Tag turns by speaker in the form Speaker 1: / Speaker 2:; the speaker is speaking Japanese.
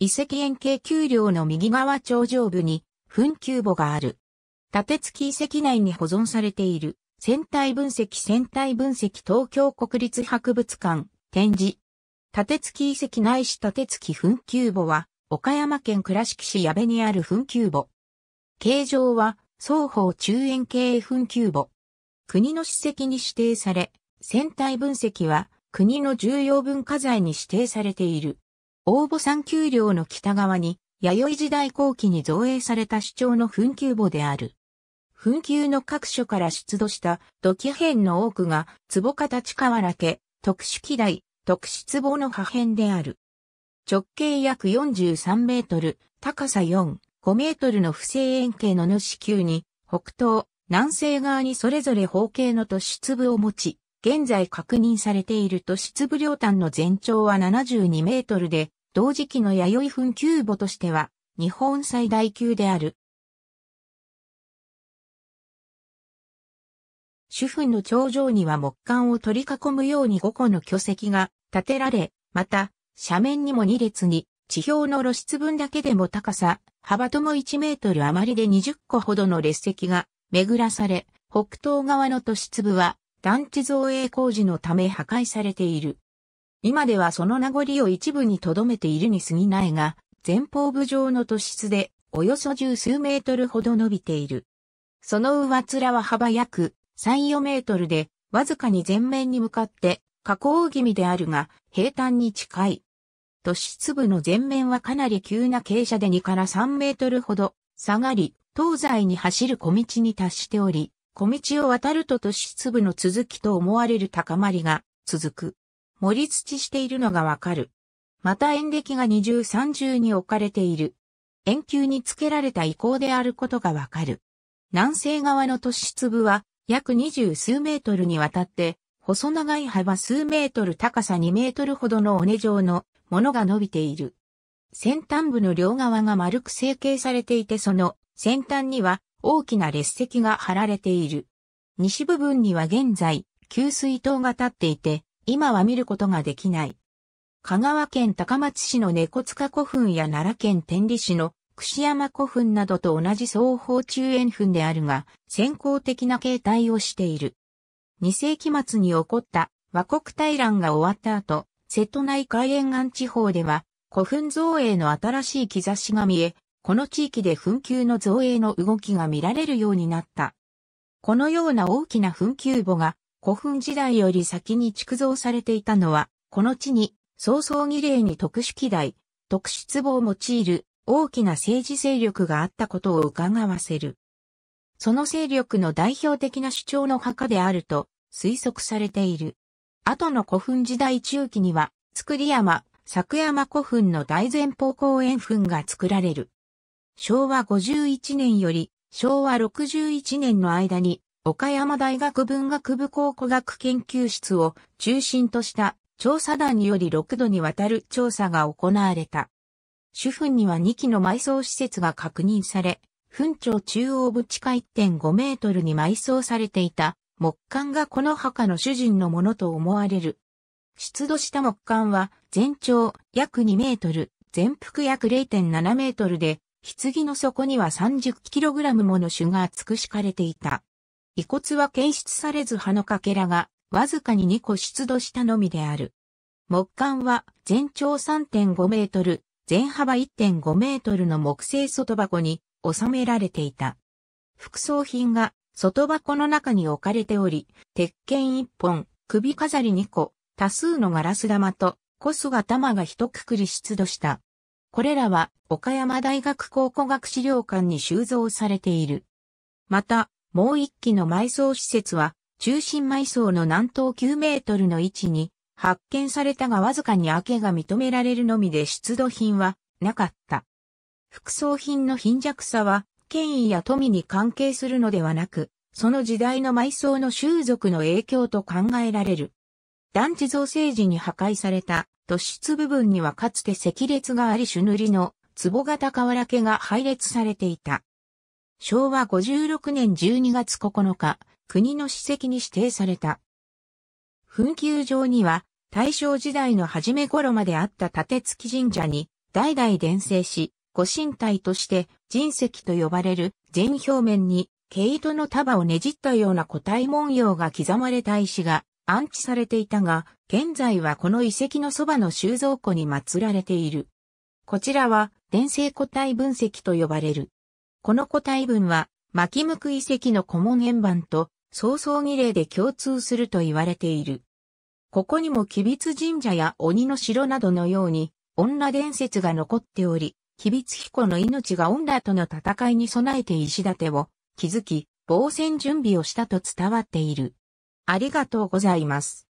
Speaker 1: 遺跡円形丘陵の右側頂上部に墳丘墓がある。立て付き遺跡内に保存されている、船体分析船体分析東京国立博物館展示。立て付き遺跡ないし立て付き墳丘墓は、岡山県倉敷市矢部にある墳丘墓。形状は、双方中円形墳丘墓。国の史跡に指定され、船体分析は国の重要文化財に指定されている。応募山丘陵の北側に、弥生時代後期に造営された主張の墳丘墓である。墳丘の各所から出土した土器片の多くが、壺形原家、特殊機台、特殊壺の破片である。直径約43メートル、高さ4、5メートルの不正円形の主球に、北東、南西側にそれぞれ方形の都市粒を持ち、現在確認されている都市粒両端の全長は72メートルで、同時期の弥生墳丘ボとしては、日本最大級である。主墳の頂上には木管を取り囲むように5個の巨石が建てられ、また、斜面にも2列に、地表の露出分だけでも高さ、幅とも1メートル余りで20個ほどの列石が巡らされ、北東側の都市部は団地造営工事のため破壊されている。今ではその名残を一部に留めているに過ぎないが、前方部上の突出で、およそ十数メートルほど伸びている。その上面は幅約3、4メートルで、わずかに前面に向かって、加工気味であるが、平坦に近い。突出部の前面はかなり急な傾斜で2から3メートルほど下がり、東西に走る小道に達しており、小道を渡ると突出部の続きと思われる高まりが続く。盛り土しているのがわかる。また円暦が二重三重に置かれている。円球に付けられた遺構であることがわかる。南西側の都市粒は約二十数メートルにわたって、細長い幅数メートル高さ2メートルほどの尾根状のものが伸びている。先端部の両側が丸く成形されていてその先端には大きな列石が張られている。西部分には現在、給水塔が立っていて、今は見ることができない。香川県高松市の猫塚古墳や奈良県天理市の串山古墳などと同じ双方中円墳であるが、先行的な形態をしている。2世紀末に起こった和国大乱が終わった後、瀬戸内海沿岸地方では古墳造営の新しい兆しが見え、この地域で墳丘の造営の動きが見られるようになった。このような大きな墳丘墓が古墳時代より先に築造されていたのは、この地に、早々儀礼に特殊機台、特殊壺を用いる大きな政治勢力があったことを伺わせる。その勢力の代表的な主張の墓であると推測されている。後の古墳時代中期には、造山、作山古墳の大前方公園墳が作られる。昭和51年より昭和61年の間に岡山大学文学部考古学研究室を中心とした調査団により6度にわたる調査が行われた。主墳には2基の埋葬施設が確認され、墳町中央部地下1.5メートルに埋葬されていた木管がこの墓の主人のものと思われる。出土した木管は全長約2メートル、全幅約0.7メートルで、棺の底には3 0ラムもの種が厚く敷かれていた。遺骨は検出されず葉のかけらがわずかに2個出土したのみである。木管は全長3.5メートル、全幅1.5メートルの木製外箱に収められていた。副葬品が外箱の中に置かれており、鉄剣1本、首飾り2個、多数のガラス玉とコスが玉が一括り出土した。これらは岡山大学考古学資料館に収蔵されている。また、もう一基の埋葬施設は、中心埋葬の南東9メートルの位置に発見されたがわずかに明けが認められるのみで出土品はなかった。副葬品の貧弱さは権威や富に関係するのではなく、その時代の埋葬の習俗の影響と考えられる。団地造成時に破壊された突出部分にはかつて赤列があり朱塗りの壺型瓦家が配列されていた。昭和56年12月9日、国の史跡に指定された。墳丘上には、大正時代の初め頃まであった立月神社に、代々伝生し、ご神体として人石と呼ばれる全表面に毛糸の束をねじったような個体文様が刻まれた石が安置されていたが、現在はこの遺跡のそばの収蔵庫に祀られている。こちらは伝生個体分析と呼ばれる。この個体文は、巻向遺跡の古文円盤と、早々儀礼で共通すると言われている。ここにも吉備神社や鬼の城などのように、女伝説が残っており、吉備彦の命が女との戦いに備えて石立を築き、防戦準備をしたと伝わっている。ありがとうございます。